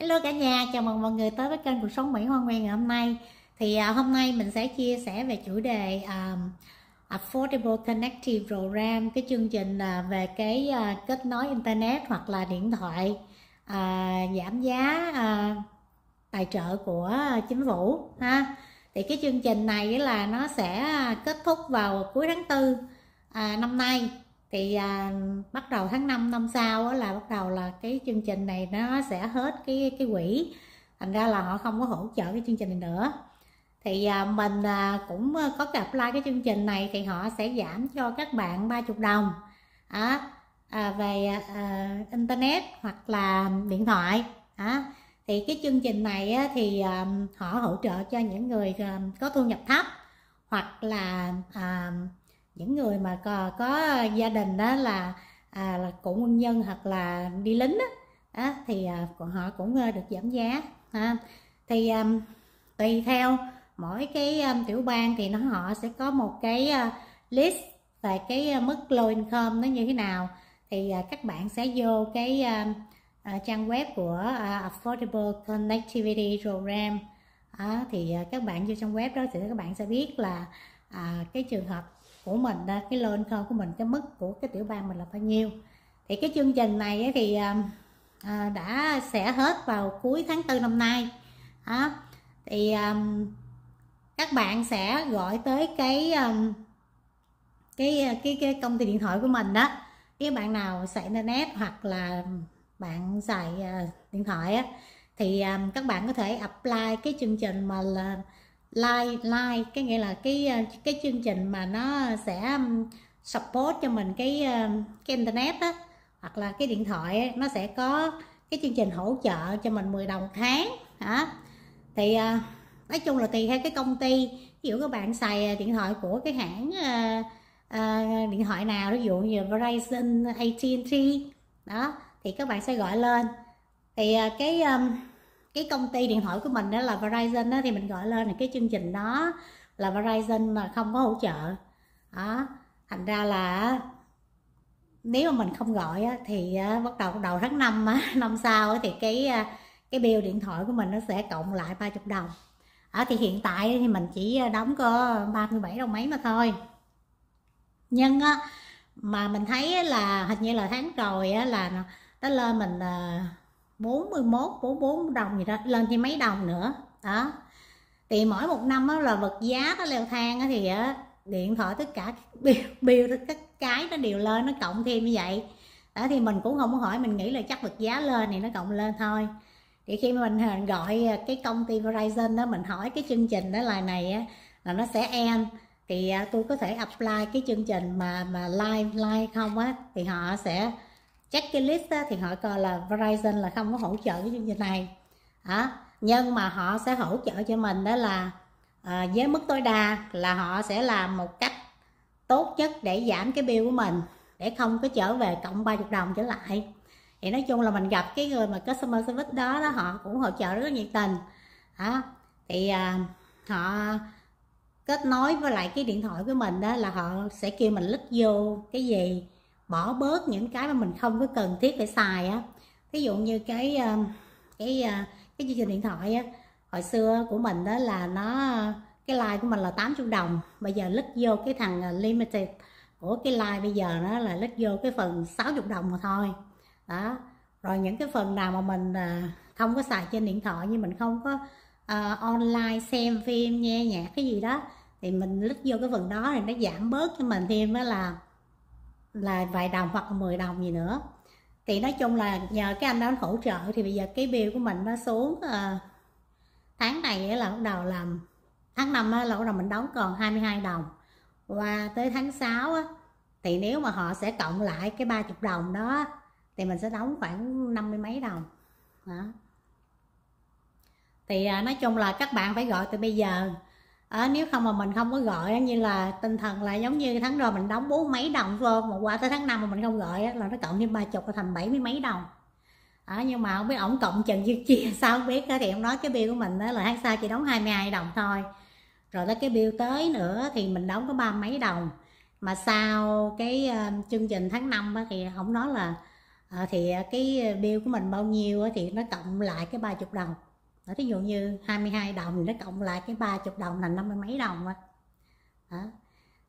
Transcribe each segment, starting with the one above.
Hello cả nhà, chào mừng mọi người tới với kênh Cuộc Sống Mỹ Hoa Nguyên ngày hôm nay Thì à, hôm nay mình sẽ chia sẻ về chủ đề um, Affordable Connective Program Cái chương trình à, về cái à, kết nối Internet hoặc là điện thoại à, giảm giá à, tài trợ của chính phủ ha Thì cái chương trình này là nó sẽ à, kết thúc vào cuối tháng 4 à, năm nay thì à, bắt đầu tháng 5 năm sau là bắt đầu là cái chương trình này nó sẽ hết cái cái quỹ thành ra là họ không có hỗ trợ cái chương trình này nữa thì à, mình à, cũng à, có gặp apply cái chương trình này thì họ sẽ giảm cho các bạn 30 đồng à, à, về à, à, internet hoặc là điện thoại à, thì cái chương trình này á, thì à, họ hỗ trợ cho những người à, có thu nhập thấp hoặc là à, những người mà có, có gia đình đó là à, là cụ quân nhân hoặc là đi lính đó, đó thì à, họ cũng ờ, được giảm giá ha. thì à, tùy theo mỗi cái um, tiểu bang thì nó họ sẽ có một cái uh, list về cái uh, mức low income nó như thế nào thì uh, các bạn sẽ vô cái uh, uh, trang web của uh, Affordable Connectivity Program uh, thì uh, các bạn vô trong web đó thì các bạn sẽ biết là uh, cái trường hợp của mình cái lô income của mình cái mức của cái tiểu bang mình là bao nhiêu thì cái chương trình này thì à, à, đã sẽ hết vào cuối tháng tư năm nay thì à, các bạn sẽ gọi tới cái cái, cái cái công ty điện thoại của mình đó cái bạn nào xài internet hoặc là bạn xài uh, điện thoại thì các bạn có thể apply cái chương trình mà là like like cái nghĩa là cái ờ, cái chương trình mà nó sẽ support cho mình cái ờ, cái internet á hoặc là cái điện thoại ấy, nó sẽ có cái chương trình hỗ trợ cho mình 10 đồng tháng hả thì ờ, nói chung là tùy theo cái công ty ví dụ các bạn xài điện thoại của cái hãng uh, điện thoại nào ví dụ như Verizon AT&T đó thì các bạn sẽ gọi lên thì uh, cái um, cái công ty điện thoại của mình đó là Verizon đó, thì mình gọi lên là cái chương trình đó là Verizon mà không có hỗ trợ đó thành ra là nếu mà mình không gọi thì à, bắt đầu đầu tháng 5 năm sau thì cái à, cái bill điện thoại của mình nó sẽ cộng lại 30 đồng ở thì hiện tại thì mình chỉ à, đóng có 37 đồng mấy mà thôi nhưng mà mình thấy là hình như là tháng rồi là nó lên mình 41 44 đồng gì đó lên thêm mấy đồng nữa đó thì mỗi một năm đó là vật giá nó leo thang đó thì điện thoại tất cả bill, bill các cái nó đều lên nó cộng thêm như vậy đó thì mình cũng không có hỏi mình nghĩ là chắc vật giá lên thì nó cộng lên thôi thì khi mình à, gọi à, cái công ty Verizon đó mình hỏi cái chương trình đó là này là nó sẽ end thì à, tôi có thể apply cái chương trình mà mà live live không á thì họ sẽ các cái list á, thì họ coi là Verizon là không có hỗ trợ cái chương trình này à, nhưng mà họ sẽ hỗ trợ cho mình đó là à, với mức tối đa là họ sẽ làm một cách tốt nhất để giảm cái bill của mình để không có trở về cộng 30 đồng trở lại thì nói chung là mình gặp cái người mà customer service đó, đó họ cũng hỗ trợ rất nhiệt tình à, thì à, họ kết nối với lại cái điện thoại của mình đó là họ sẽ kêu mình lít vô cái gì bỏ bớt những cái mà mình không có cần thiết phải xài á ví dụ như cái ờ, cái ờ, cái chương trình điện thoại á hồi xưa của mình đó là nó cái like của mình là 80 đồng bây giờ lít vô cái thằng ờ, limited của cái like bây giờ nó là lít vô cái phần 60 đồng mà thôi đó rồi những cái phần nào mà mình không có xài trên điện thoại như mình không có uh, online xem phim nghe nhạc cái gì đó thì mình lít vô cái phần đó thì nó giảm bớt cho mình thêm đó là là vài đồng hoặc là 10 đồng gì nữa thì nói chung là nhờ cái anh đó hỗ trợ thì bây giờ cái bill của mình nó xuống uh, tháng này là bắt đầu làm tháng năm là bắt đầu mình đóng còn 22 đồng và tới tháng 6 á, thì nếu mà họ sẽ cộng lại cái 30 đồng đó thì mình sẽ đóng khoảng năm mươi mấy đồng đó. thì à, nói chung là các bạn phải gọi từ bây giờ à, nếu không mà mình không có gọi như là tinh thần là giống như tháng rồi mình đóng bốn mấy đồng vô mà qua tới tháng năm mà mình không gọi là nó cộng thêm ba chục thành bảy mươi mấy đồng à, nhưng mà không biết ổng cộng trần dư chia sao không biết thì ông nói cái bill của mình là tháng sau chỉ đóng 22 đồng thôi rồi tới cái bill tới nữa thì mình đóng có ba mấy đồng mà sau cái ờ, chương trình tháng năm thì ổng nói là thì cái bill của mình bao nhiêu thì nó cộng lại cái ba chục đồng ví dụ như 22 đồng nó cộng lại cái 30 đồng là năm mươi mấy đồng rồi đó.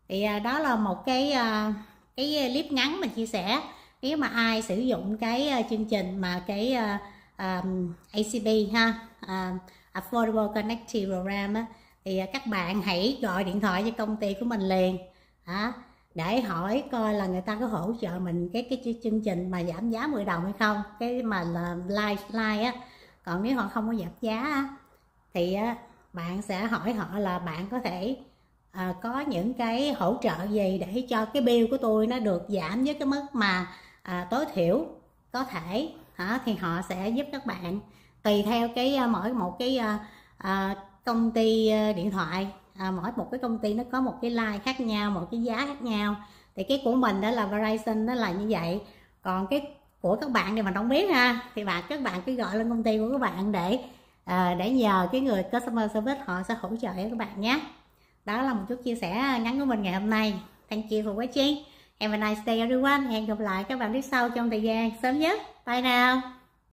thì à, đó là một cái à, cái clip ngắn mình chia sẻ nếu mà ai sử dụng cái à, chương trình mà cái um, ACB ha um, Affordable Connective Program á, thì các bạn hãy gọi điện thoại cho công ty của mình liền hả? để hỏi coi là người ta có hỗ trợ mình cái cái chương trình mà giảm giá 10 đồng hay không cái mà là live live á còn nếu họ không có giảm giá thì bạn sẽ hỏi họ là bạn có thể à, có những cái hỗ trợ gì để cho cái bill của tôi nó được giảm với cái mức mà à, tối thiểu có thể hả thì họ sẽ giúp các bạn tùy theo cái à, mỗi một cái à, à công ty à, điện thoại à, mỗi một cái công ty nó có một cái like khác nhau một cái giá khác nhau thì cái của mình đó là Verizon đó là như vậy còn cái của các bạn thì mình không biết ha thì bạn các bạn cứ gọi lên công ty của các bạn để à, để nhờ cái người customer service họ sẽ hỗ trợ cho các bạn nhé đó là một chút chia sẻ ngắn của mình ngày hôm nay thank you for watching have a nice day everyone hẹn gặp lại các bạn tiếp sau trong thời gian sớm nhất bye now